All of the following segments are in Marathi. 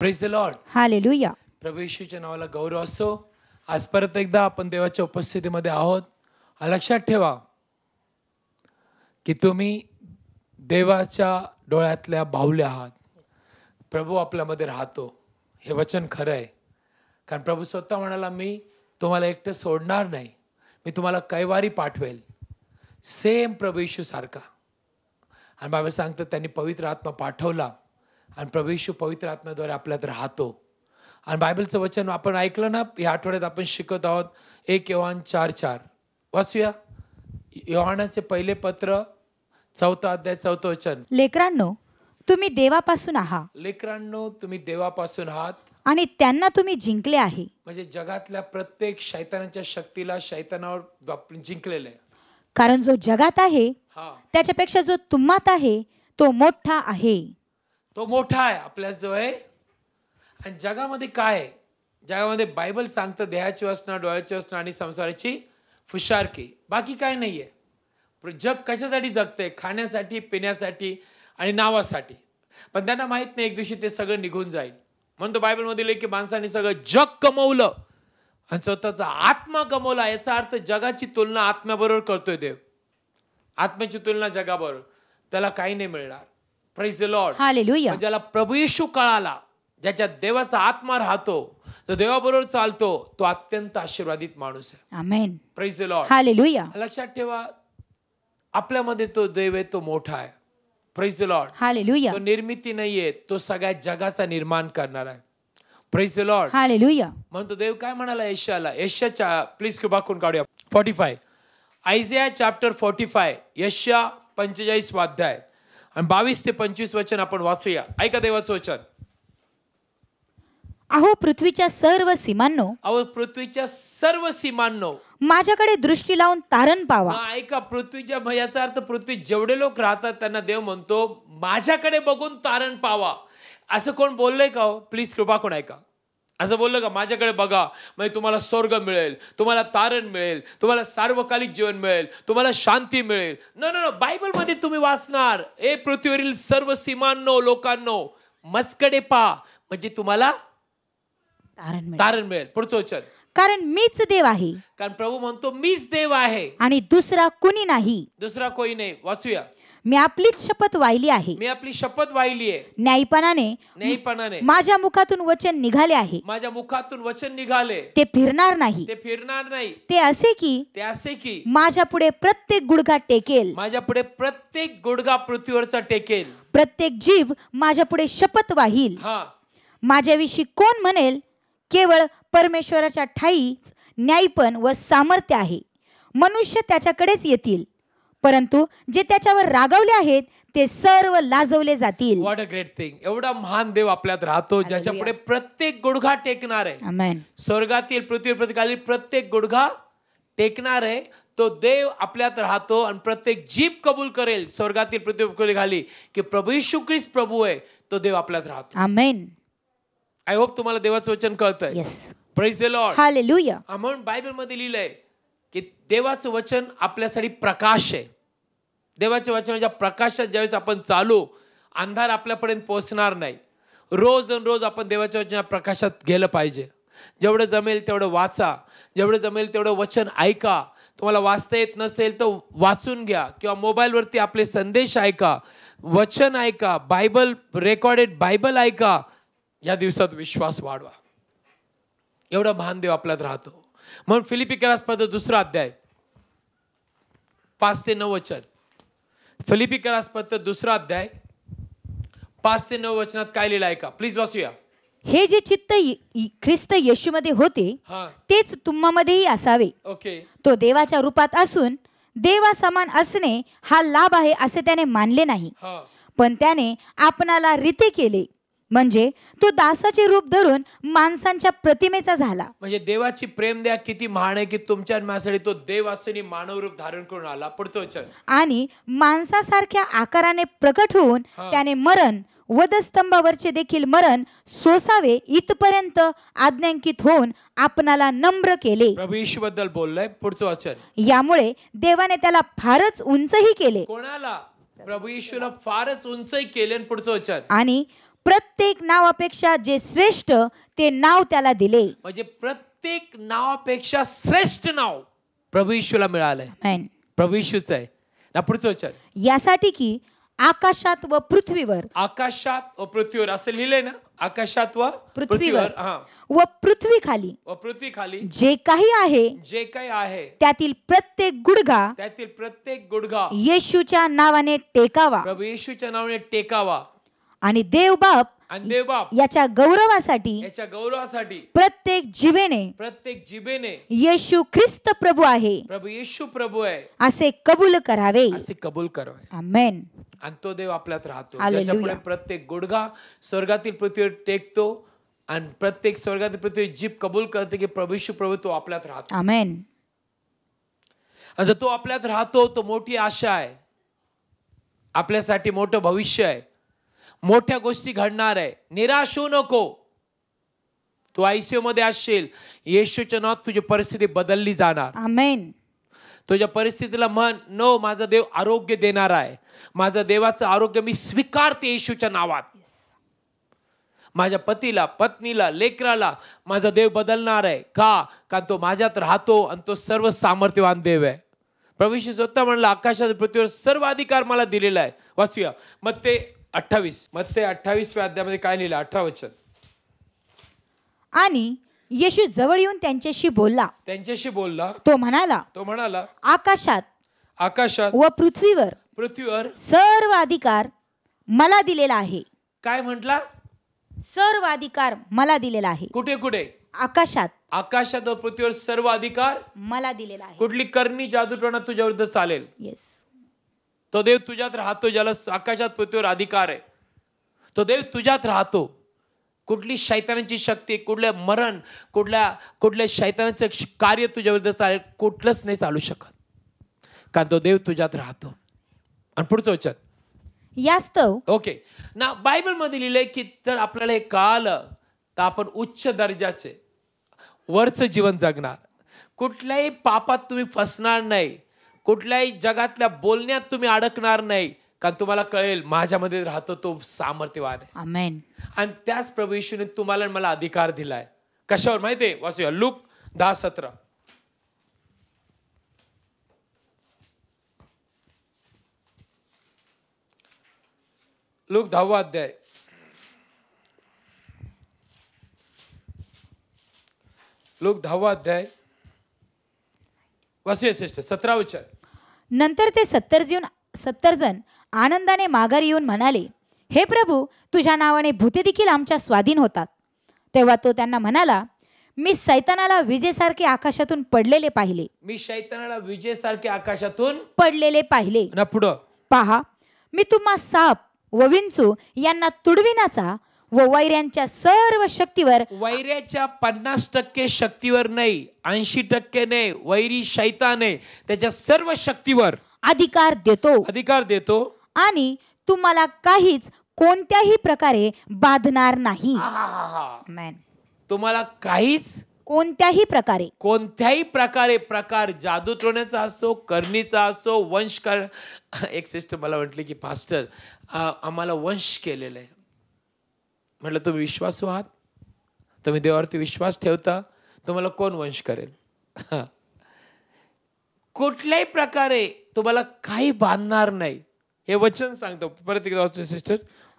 प्रेज द लॉर्ड हालेलुया प्रभू नावाला गौरव असो आज परत एकदा आपण देवाच्या उपस्थितीमध्ये आहोत लक्षात ठेवा की तुम्ही देवाच्या डोळ्यातल्या बाहुल्या आहात प्रभू आपल्यामध्ये राहतो हे वचन खरं आहे कारण प्रभू स्वतः म्हणाला मी तुम्हाला एकटं सोडणार नाही मी तुम्हाला कैवारी पाठवेल सेम प्रभू सारखा आणि बाबा सांगतात त्यांनी पवित्र आत्मा पाठवला आणि प्रभेशू पवित्र आत्म्याद्वारे आपल्यात राहतो आणि बायबलचं वचन आपण ऐकलं ना या आठवड्यात आपण शिकत आहोत एक यवान चार चार वाचूया यवानाचे पहिले पत्र चौथा अध्याय चौथं वचन लेकरांनो तुम्ही देवापासून आहात लेकरांनो तुम्ही देवापासून आहात आणि त्यांना तुम्ही जिंकले आहे म्हणजे जगातल्या प्रत्येक शैतानाच्या शक्तीला शैतानावर जिंकलेले जिंकलेलं कारण जो जगात आहे हा त्याच्यापेक्षा जो तुम्हात आहे तो मोठा आहे तो मोठा आहे आपल्याजवळ जो आहे आणि जगामध्ये काय आहे जगामध्ये बायबल सांगतं देहाची वासना डोळ्याची वासना आणि संसाराची फुशारकी बाकी काय नाही आहे जग कशासाठी आहे खाण्यासाठी पिण्यासाठी आणि नावासाठी पण त्यांना माहीत नाही एक दिवशी ते सगळं निघून जाईल म्हणून तो बायबलमध्ये लिहिले की माणसाने सगळं जग कमवलं आणि स्वतःचा आत्मा कमवला याचा अर्थ जगाची तुलना आत्म्याबरोबर करतोय देव आत्म्याची तुलना जगाबरोबर त्याला काही नाही मिळणार प्रेज द लॉर्ड ज्याला प्रभू येशू कळाला ज्याच्या देवाचा आत्मा राहतो जो देवाबरोबर चालतो तो अत्यंत आशीर्वादित माणूस आहे आमेन प्रेज द लॉर्ड लक्षात ठेवा आपल्यामध्ये तो देव आहे तो मोठा आहे प्रेज द लॉर्ड हालेलुया तो निर्मिती नाहीये तो सगळ्या जगाचा निर्माण करणार आहे प्रेज द लॉर्ड म्हणून म्हणतो देव काय म्हणाला यशाला यशाच्या प्लीज कृपा करून काढूया forty five Isaiah chapter forty five यशा पंचेचाळीस स्वाध्याय आणि बावीस ते पंचवीस वचन आपण वाचूया ऐका देवाचं वचन अहो पृथ्वीच्या सर्व सीमांनो अहो पृथ्वीच्या सर्व सीमांनो माझ्याकडे दृष्टी लावून तारण पावा ऐका पृथ्वीच्या भयाचा अर्थ पृथ्वी जेवढे लोक राहतात त्यांना देव म्हणतो माझ्याकडे बघून तारण पावा असं कोण बोललंय का हो प्लीज कृपा कोण ऐका असं बोललं का माझ्याकडे बघा म्हणजे तुम्हाला स्वर्ग मिळेल तुम्हाला तारण मिळेल तुम्हाला सार्वकालिक जीवन मिळेल तुम्हाला शांती मिळेल न न बायबलमध्ये तुम्ही वाचणार ए पृथ्वीवरील सर्व सीमांनो लोकांनो मस्कडे पा म्हणजे तुम्हाला तारण मिळेल पुढचं वचन कारण मीच देव आहे कारण प्रभू म्हणतो मीच देव आहे आणि दुसरा कुणी नाही दुसरा कोणी नाही वाचूया मी आपलीच शपथ वाहिली आहे मी आपली शपथ वाहिली आहे न्यायपणाने न्यायपणाने माझ्या मुखातून वचन निघाले आहे माझ्या मुखातून वचन निघाले ते फिरणार नाही ते फिरणार नाही ते असे की ते असे की माझ्या पुढे प्रत्येक गुडघा टेकेल माझ्या पुढे प्रत्येक गुडघा पृथ्वीवरचा टेकेल प्रत्येक जीव माझ्या पुढे शपथ वाहील माझ्याविषयी कोण म्हणेल केवळ परमेश्वराच्या ठाईच न्यायपण व सामर्थ्य आहे मनुष्य त्याच्याकडेच येतील परंतु जे त्याच्यावर रागवले आहेत ते सर्व लाजवले जातील वॉट अ ग्रेट थिंग एवढा महान देव आपल्यात राहतो ज्याच्या पुढे प्रत्येक गुडघा टेकणार आहे स्वर्गातील पृथ्वी प्रतिकाली प्रत्येक गुडघा टेकणार आहे तो देव आपल्यात राहतो आणि प्रत्येक जीभ कबूल करेल स्वर्गातील पृथ्वी खाली की प्रभू यशू ख्रिस्त प्रभू आहे तो देव आपल्यात राहतो आमेन आय होप तुम्हाला देवाचं वचन कळतंय yes praise the lord hallelujah म्हणून लिहिलंय की देवाचं वचन आपल्यासाठी प्रकाश आहे देवाच्या वचनाच्या प्रकाशात ज्यावेळेस आपण चालू अंधार आपल्यापर्यंत पोचणार नाही रोज अन रोज आपण देवाच्या वचना प्रकाशात गेलं पाहिजे जेवढं जमेल तेवढं वाचा जेवढं जमेल तेवढं वचन ऐका तुम्हाला वाचता येत नसेल तर वाचून घ्या किंवा मोबाईलवरती आपले संदेश ऐका वचन ऐका बायबल रेकॉर्डेड बायबल ऐका या दिवसात विश्वास वाढवा एवढा भान देव आपल्यात राहतो म्हणून फिलिपिकरा स्पर्धा दुसरा अध्याय पाच ते नऊ वचन फिलिपी पत्र दुसरा अध्याय पाच ते नऊ वचनात काय लिहिलं आहे का प्लीज वाचूया हे जे चित्त ख्रिस्त येशू ख्रिस्त येशूमध्ये होते तेच तुम्हामध्येही असावे ओके तो देवाच्या रूपात असून देवा समान असणे हा लाभ आहे असे त्याने मानले नाही पण त्याने आपणाला रीते केले म्हणजे तो दासाचे रूप धरून माणसांच्या प्रतिमेचा झाला म्हणजे देवाची प्रेम द्या किती महान आहे की तुमच्या माझ्यासाठी तो देव मानव रूप धारण करून आला पुढचं वचन आणि माणसासारख्या आकाराने प्रकट होऊन त्याने मरण वधस्तंभावरचे देखील मरण सोसावे इथपर्यंत आज्ञांकित होऊन आपणाला नम्र केले प्रभू बद्दल बोललंय पुढचं वचन यामुळे देवाने त्याला फारच उंचही केले कोणाला प्रभू येशूला फारच उंचही केले पुढचं वचन आणि प्रत्येक नावापेक्षा जे श्रेष्ठ ते नाव त्याला दिले म्हणजे प्रत्येक नावापेक्षा श्रेष्ठ नाव प्रभू येशूला मिळालंय प्रभू येशूच आहे ना पुढचं यासाठी की आकाशात व पृथ्वीवर आकाशात व पृथ्वीवर असं लिहिलंय ना आकाशात व पृथ्वीवर. हा व पृथ्वीखाली व पृथ्वी खाली जे काही आहे जे काही आहे त्यातील प्रत्येक गुडघा त्यातील प्रत्येक गुडघा येशूच्या नावाने टेकावा प्रभू येशूच्या नावाने टेकावा आणि देवबाप आणि देवबाप याच्या गौरवासाठी याच्या गौरवासाठी प्रत्येक जीवेने प्रत्येक जिबेने येशू ख्रिस्त प्रभू आहे प्रभू येशू प्रभू आहे असे कबूल करावे असे कबूल करावे आमेन आणि तो देव आपल्यात राहतो प्रत्येक गुडगा स्वर्गातील पृथ्वीवर टेकतो आणि प्रत्येक स्वर्गातील पृथ्वी जीप कबूल करते की प्रभू येशू प्रभू तो आपल्यात राहतो आमेन जर तो आपल्यात राहतो तो मोठी आशा आहे आपल्यासाठी मोठं भविष्य आहे मोठ्या गोष्टी घडणार आहे निराश होऊ नको तू आयसीयू मध्ये असशील येशूच्या नावात तुझी परिस्थिती बदलली जाणार आमेन तुझ्या परिस्थितीला म्हण नो माझा देव आरोग्य देणार आहे माझं देवाचं आरोग्य मी स्वीकारते येशूच्या नावात माझ्या पतीला पत्नीला लेकराला माझा देव बदलणार आहे का कारण तो माझ्यात राहतो आणि तो सर्व सामर्थ्यवान देव आहे प्रवेश स्वतः म्हणला आकाशाच्या पृथ्वीवर सर्व अधिकार मला दिलेला आहे वाचूया मग ते अठ्ठावीस मग ते अठ्ठावीसव्या अध्यामध्ये काय लिहिलं अठरा वचन आणि येशू जवळ येऊन त्यांच्याशी बोलला त्यांच्याशी बोलला तो म्हणाला तो म्हणाला आकाशात आकाशात व पृथ्वीवर पृथ्वीवर सर्व अधिकार मला दिलेला आहे काय म्हटला सर्व अधिकार मला दिलेला आहे कुठे कुठे आकाशात आकाशात व पृथ्वीवर सर्व अधिकार मला दिलेला आहे कुठली करणी जादूटोणा तुझ्या विरुद्ध चालेल येस तो देव तुझ्यात राहतो ज्याला आकाशात पृथ्वीवर अधिकार आहे तो देव तुझ्यात राहतो कुठली शैतानाची शक्ती कुठलं मरण कुठल्या कुठल्या शैतानाचं कार्य तुझ्याविरुद्ध चालेल कुठलंच नाही चालू शकत कारण तो देव तुझ्यात राहतो आणि पुढचं वचन यास्तव ओके ना बायबलमध्ये लिहिलंय की तर आपल्याला हे कळालं तर आपण उच्च दर्जाचे वरचं जीवन जगणार कुठल्याही पापात तुम्ही फसणार नाही कुठल्याही जगातल्या बोलण्यात तुम्ही अडकणार नाही कारण तुम्हाला कळेल माझ्यामध्ये राहतो तो सामर्थ्यवान आहे आणि त्याच प्रभू तुम्हाला मला अधिकार दिलाय कशावर माहितीये वाचूया लुक दहा सतरा लुक दहावा अध्याय लोक दहावा अध्याय वाचूया श्रेष्ठ सतरा विचार नंतर ते सत्तर सत्तरजण आनंदाने माघारी येऊन म्हणाले हे प्रभू तुझ्या नावाने भूते देखील आमच्या स्वाधीन होतात तेव्हा तो त्यांना म्हणाला मी सैतानाला विजेसारखे आकाशातून पडलेले पाहिले मी सैतानाला विजेसारखे आकाशातून पडलेले पाहिले पुढं पहा मी तुम्हा साप व विंचू यांना तुडविण्याचा व वैऱ्यांच्या सर्व शक्तीवर वैर्याच्या पन्नास टक्के शक्तीवर नाही ऐंशी टक्के नाही वैरी शैताने त्याच्या सर्व शक्तीवर अधिकार देतो अधिकार देतो आणि तुम्हाला काहीच कोणत्याही प्रकारे बाधणार नाही तुम्हाला काहीच कोणत्याही प्रकारे कोणत्याही प्रकारे प्रकार जादू टोण्याचा असो करणीचा असो वंश कर एक सिस्टर मला म्हटली की फास्टर आम्हाला वंश केलेलं आहे म्हटलं तुम्ही विश्वासू आहात तुम्ही देवावरती विश्वास ठेवता तुम्हाला कोण वंश करेल कुठल्याही प्रकारे तुम्हाला काही बांधणार नाही हे वचन सांगतो परत एकदा सिस्टर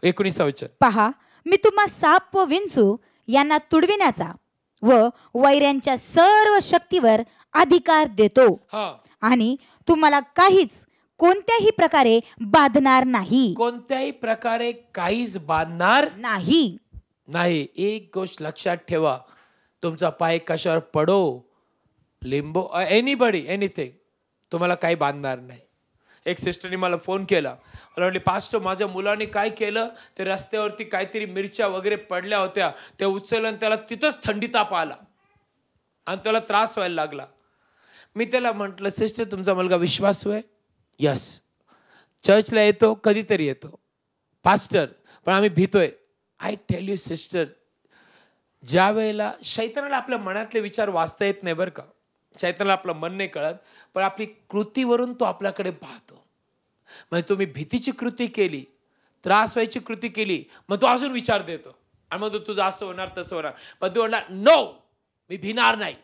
एकोणीसा वचन पहा मी तुम्हा साप व विंचू यांना तुडविण्याचा व वैऱ्यांच्या सर्व शक्तीवर अधिकार देतो आणि तुम्हाला काहीच कोणत्याही प्रकारे बांधणार नाही कोणत्याही प्रकारे काहीच बांधणार नाही नाही एक गोष्ट लक्षात ठेवा तुमचा पाय कशावर पडो लिंबो एनीबडी एनिथिंग तुम्हाला काही बांधणार नाही एक सिस्टरने मला फोन केला मला म्हटले पास्टर माझ्या मुलाने काय केलं ते रस्त्यावरती काहीतरी मिरच्या वगैरे पडल्या होत्या त्या उचलून त्याला तिथंच थंडी ताप आला आणि त्याला त्रास व्हायला लागला मी त्याला म्हटलं सिस्टर तुमचा मुलगा विश्वासू आहे यस चर्चला येतो कधीतरी येतो पास्टर पण आम्ही भीतोय आय टेल यू सिस्टर ज्या वेळेला शैतनाला आपल्या मनातले विचार वाचता येत नाही बरं का शैतनाला आपलं मन नाही कळत पण आपली कृतीवरून तो आपल्याकडे पाहतो म्हणजे तुम्ही भीतीची कृती केली त्रास व्हायची कृती केली मग तो अजून विचार देतो आणि मग तो तुझं असं होणार तसं होणार पण तू म्हणणार नो मी भिणार नाही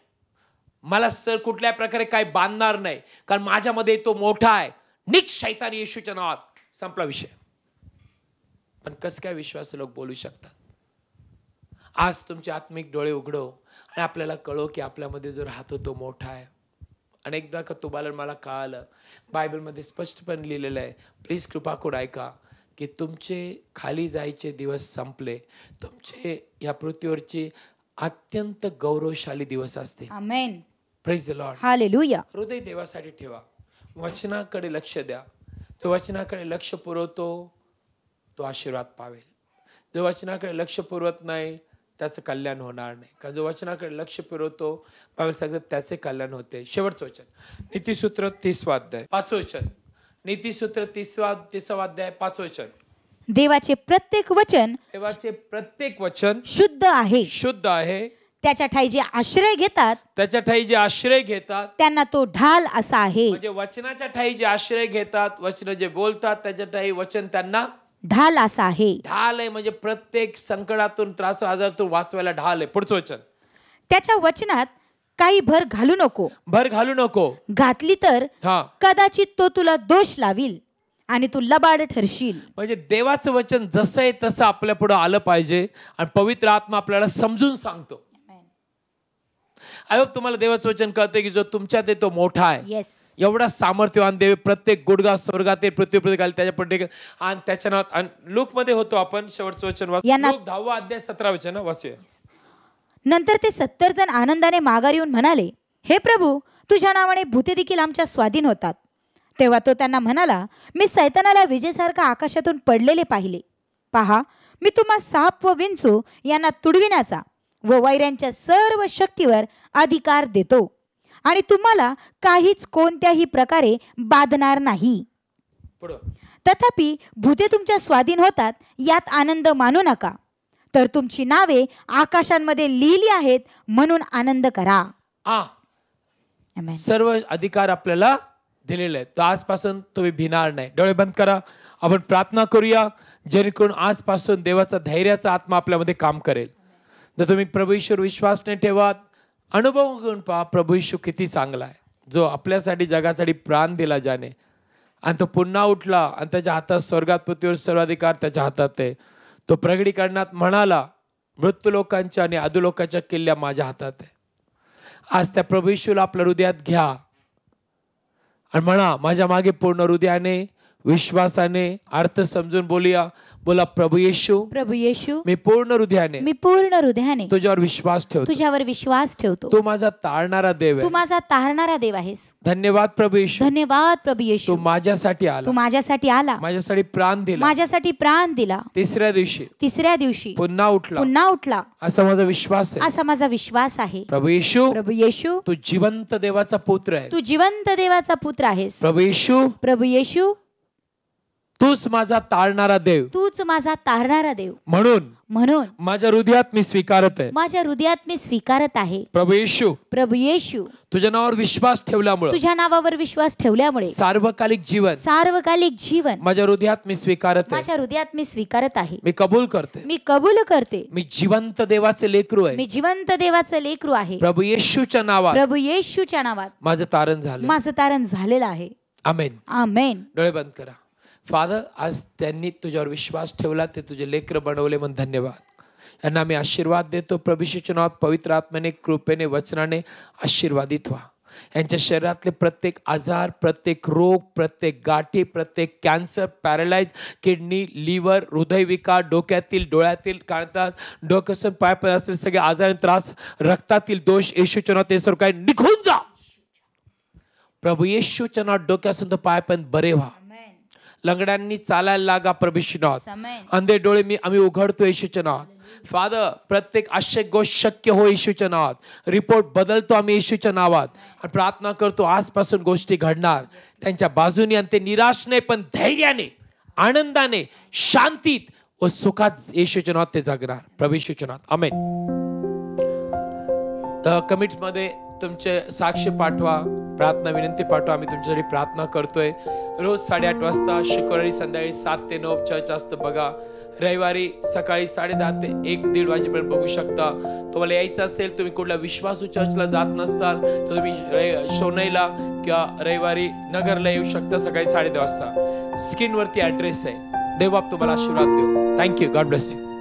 मला सर कुठल्या प्रकारे काय बांधणार नाही कारण माझ्यामध्ये तो मोठा आहे निक शैतान येशूच्या नावात संपला विषय पण कस काय विश्वास लोक बोलू शकतात आज तुमचे आत्मिक डोळे उघडो आणि आपल्याला कळो की आपल्यामध्ये जो राहतो तो मोठा आहे अनेकदा का तुम्हाला मला कळालं बायबलमध्ये स्पष्टपणे लिहिलेलं आहे प्लीज कृपा करून ऐका की तुमचे खाली जायचे दिवस संपले तुमचे या पृथ्वीवरचे अत्यंत गौरवशाली दिवस असते लॉर्ड हृदय देवासाठी ठेवा वचनाकडे लक्ष द्या जो वचनाकडे लक्ष पुरवतो तो आशीर्वाद पावेल जो वचनाकडे लक्ष पुरवत नाही त्याचं कल्याण होणार नाही कारण जो वचनाकडे लक्ष पुरवतो पावेल सांगतात त्याचे कल्याण होते शेवटचं वचन नीतीसूत्र तीसवाध्याय पाच वचन नीतीसूत्र तीसवा तिसवाध्याय पाच वचन देवाचे प्रत्येक वचन देवाचे प्रत्येक वचन शुद्ध आहे शुद्ध आहे त्याच्या ठाई जे आश्रय घेतात त्याच्या ठाई जे आश्रय घेतात त्यांना तो ढाल असा आहे म्हणजे वचनाच्या ठाई जे आश्रय घेतात वचन जे बोलतात त्याच्या ठाई वचन त्यांना ढाल असा आहे ढाल आहे म्हणजे प्रत्येक संकटातून त्रास आजारातून वाचवायला ढाल आहे पुढचं वचन त्याच्या वचनात काही भर घालू नको भर घालू नको घातली तर कदाचित तो तुला दोष लावील आणि तू लबाड ठरशील म्हणजे देवाचं वचन जसं आहे तसं आपल्या पुढे आलं पाहिजे आणि पवित्र आत्मा आपल्याला समजून सांगतो आय होप तुम्हाला देवाचं वचन कळतंय की जो तुमच्यात येतो तो मोठा आहे एवढा सामर्थ्यवान देव प्रत्येक गुडगा स्वर्गातील पृथ्वी प्रत्येकाला त्याच्या आणि त्याच्या नावात लुक मध्ये होतो आपण शेवटचं वचन दहावा अध्याय सतरा वचन वाचूया नंतर ते सत्तर जण आनंदाने माघार येऊन म्हणाले हे प्रभू तुझ्या नावाने भूते देखील आमच्या स्वाधीन होतात तेव्हा तो त्यांना म्हणाला मी सैतानाला विजेसारखा आकाशातून पडलेले पाहिले पहा मी तुम्हा साप व विंचू यांना तुडविण्याचा व वैऱ्यांच्या सर्व शक्तीवर अधिकार देतो आणि तुम्हाला काहीच कोणत्याही प्रकारे बाधणार नाही तथापि भूते तुमच्या स्वाधीन होतात यात आनंद मानू नका तर तुमची नावे आकाशांमध्ये लिहिली आहेत म्हणून आनंद करा आ सर्व अधिकार आपल्याला दिलेले आहेत आजपासून तुम्ही भिनार नाही डोळे बंद करा आपण प्रार्थना करूया जेणेकरून आजपासून देवाचा धैर्याचा आत्मा आपल्यामध्ये काम करेल जर तुम्ही प्रभू ईश्वर विश्वासने ठेवा अनुभव घेऊन पहा प्रभू किती चांगला आहे जो आपल्यासाठी जगासाठी प्राण दिला ज्याने आणि तो पुन्हा उठला आणि त्याच्या हातात स्वर्गात पृथ्वीवर सर्वाधिकार त्याच्या हातात आहे तो प्रगडीकरणात म्हणाला मृत्यू लोकांच्या आणि अधोलोकाच्या किल्ल्या माझ्या हातात आहे आज त्या प्रभू आपल्या हृदयात घ्या आणि म्हणा माझ्या मागे पूर्ण हृदयाने विश्वासाने अर्थ समजून बोलूया बोला प्रभू येशू प्रभू येशू मी पूर्ण हृदयाने मी पूर्ण हृदयाने तुझ्यावर विश्वास ठेवतो तुझ्यावर विश्वास ठेवतो तू माझा तारणारा देव तू माझा तारणारा देव आहेस धन्यवाद प्रभू येशू धन्यवाद प्रभू येशू तू माझ्यासाठी आला तू माझ्यासाठी आला माझ्यासाठी प्राण दिला माझ्यासाठी प्राण दिला तिसऱ्या दिवशी तिसऱ्या दिवशी पुन्हा उठला पुन्हा उठला असा माझा विश्वास आहे असा माझा विश्वास आहे प्रभू येशू प्रभू येशू तू जिवंत देवाचा पुत्र आहे तू जिवंत देवाचा पुत्र आहेस प्रभू येशू प्रभू येशू तूच माझा तारणारा देव तूच माझा तारणारा देव म्हणून म्हणून माझ्या हृदयात मी स्वीकारत आहे माझ्या हृदयात मी स्वीकारत आहे प्रभू येशू प्रभू येशू तुझ्या नावावर विश्वास ठेवल्यामुळे तुझ्या नावावर विश्वास ठेवल्यामुळे सार्वकालिक जीवन सार्वकालिक जीवन माझ्या हृदयात मी स्वीकारत माझ्या हृदयात मी स्वीकारत आहे मी कबूल करते मी कबूल करते मी जिवंत देवाचे लेकरू आहे मी जिवंत देवाचं लेकरू आहे प्रभू येशूच्या नावात प्रभू येशूच्या नावात माझं तारण झालं माझं तारण झालेलं आहे आमेन आमेन डोळे बंद करा फादर आज त्यांनी तुझ्यावर विश्वास ठेवला ते तुझे लेकर बनवले म्हणून धन्यवाद यांना आम्ही आशीर्वाद देतो प्रभूशीच्या नावात पवित्र आत्म्याने कृपेने वचनाने आशीर्वादित व्हा यांच्या शरीरातले प्रत्येक आजार प्रत्येक रोग प्रत्येक गाठी प्रत्येक कॅन्सर पॅरालाइज किडनी लिव्हर हृदयविकार डोक्यातील डोळ्यातील काळतात डोक्यासून पाय पाय सगळे आजार त्रास रक्तातील दोष येशूच्या नावात ते सर्व काय निघून जा प्रभू येशूच्या नावात डोक्यासून पाय पण बरे व्हा लंगड्यांनी चालायला लागा प्रभूशी अंधे डोळे मी आम्ही उघडतो येशूच्या फादर प्रत्येक आश्चर्य गोष्ट शक्य हो येशूच्या नावात रिपोर्ट बदलतो आम्ही येशूच्या नावात आणि प्रार्थना करतो आजपासून गोष्टी घडणार त्यांच्या बाजूने आणि ते निराश नाही पण धैर्याने आनंदाने शांतीत व सुखात येशूच्या नावात ते जगणार प्रभू येशूच्या नावात आमेन कमिट्समध्ये तुमचे साक्ष पाठवा प्रार्थना विनंती पाठवा आम्ही तुमच्यासाठी प्रार्थना करतोय रोज साडेआठ वाजता शुक्रवारी संध्याकाळी सात ते नऊ चर्च असतं बघा रविवारी सकाळी साडे दहा ते एक दीड वाजेपर्यंत बघू शकता तुम्हाला यायचं असेल तुम्ही कुठल्या विश्वासू चर्चला जात नसताल तर तुम्ही सोनईला किंवा रविवारी नगरला येऊ शकता सकाळी साडे दहा वाजता स्क्रीनवरती ॲड्रेस आहे देवबाब तुम्हाला आशीर्वाद देऊ थँक्यू गॉड ब्लेस यू